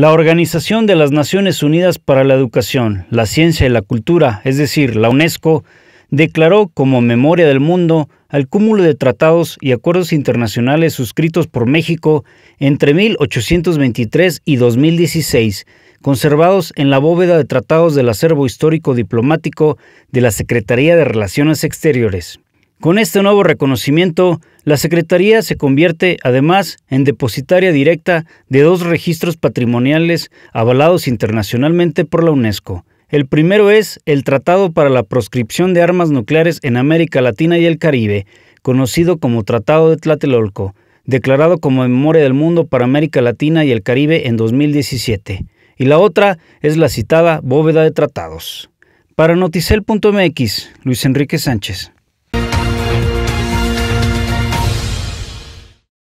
La Organización de las Naciones Unidas para la Educación, la Ciencia y la Cultura, es decir, la UNESCO, declaró como memoria del mundo al cúmulo de tratados y acuerdos internacionales suscritos por México entre 1823 y 2016, conservados en la bóveda de tratados del acervo histórico diplomático de la Secretaría de Relaciones Exteriores. Con este nuevo reconocimiento, la Secretaría se convierte además en depositaria directa de dos registros patrimoniales avalados internacionalmente por la UNESCO. El primero es el Tratado para la Proscripción de Armas Nucleares en América Latina y el Caribe, conocido como Tratado de Tlatelolco, declarado como Memoria del Mundo para América Latina y el Caribe en 2017. Y la otra es la citada Bóveda de Tratados. Para noticel.mx, Luis Enrique Sánchez.